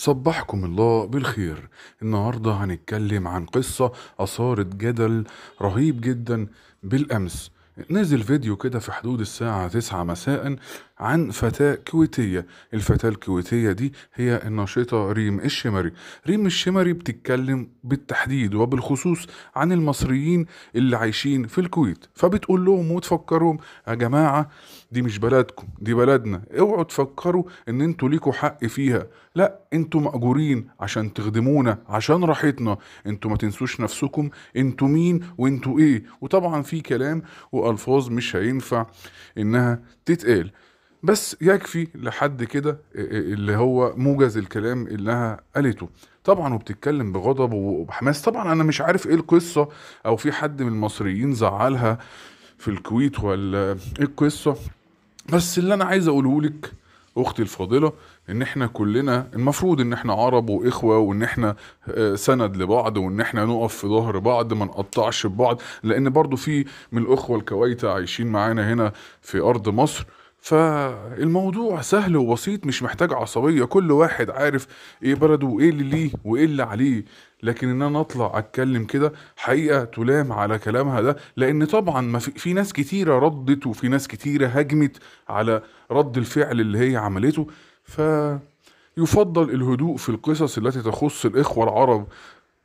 صبحكم الله بالخير النهاردة هنتكلم عن قصة أثارت جدل رهيب جدا بالأمس نزل فيديو كده في حدود الساعة تسعة مساء عن فتاة كويتية الفتاة الكويتية دي هي الناشطة ريم الشمري ريم الشمري بتتكلم بالتحديد وبالخصوص عن المصريين اللي عايشين في الكويت فبتقول لهم وتفكرهم يا جماعة دي مش بلدكم دي بلدنا اوعوا تفكروا ان انتوا ليكوا حق فيها لا انتوا مأجورين عشان تخدمونا عشان راحتنا انتوا ما تنسوش نفسكم انتوا مين وانتوا ايه وطبعا في كلام والفاظ مش هينفع انها تتقال بس يكفي لحد كده آه، آه، اللي هو موجز الكلام اللي قالته طبعا وبتتكلم بغضب وبحماس طبعا انا مش عارف ايه القصه او في حد من المصريين زعلها في الكويت ولا ايه القصه بس اللي انا عايز اقوله لك اختي الفاضله ان احنا كلنا المفروض ان احنا عرب واخوه وان احنا آه، سند لبعض وان احنا نقف في ظهر بعض ما نقطعش ببعض لان برضو في من الاخوه الكويتة عايشين معانا هنا في ارض مصر فالموضوع سهل وبسيط مش محتاج عصبيه كل واحد عارف ايه برده وايه اللي ليه وايه اللي عليه لكن ان انا اطلع اتكلم كده حقيقه تلام على كلامها ده لان طبعا ما في, في ناس كتيره ردت وفي ناس كتيره هجمت على رد الفعل اللي هي عملته ف يفضل الهدوء في القصص التي تخص الإخوة العرب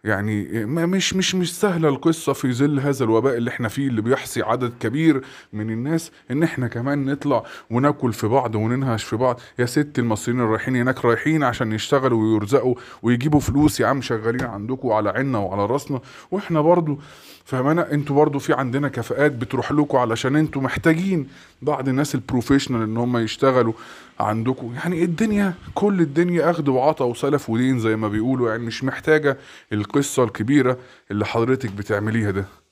يعني مش مش مش سهله القصه في ظل هذا الوباء اللي احنا فيه اللي بيحصي عدد كبير من الناس ان احنا كمان نطلع وناكل في بعض وننهش في بعض يا ست المصريين اللي رايحين هناك رايحين عشان يشتغلوا ويرزقوا ويجيبوا فلوس يا عم شغالين عندكم على عيننا وعلى راسنا واحنا برضو انا انتوا برضو في عندنا كفاءات بتروح لكم علشان انتوا محتاجين بعض الناس البروفيشنال ان هم يشتغلوا عندكم يعني الدنيا كل الدنيا اخد وعطا وسلف ودين زي ما بيقولوا يعني مش محتاجه القصه الكبيره اللي حضرتك بتعمليها ده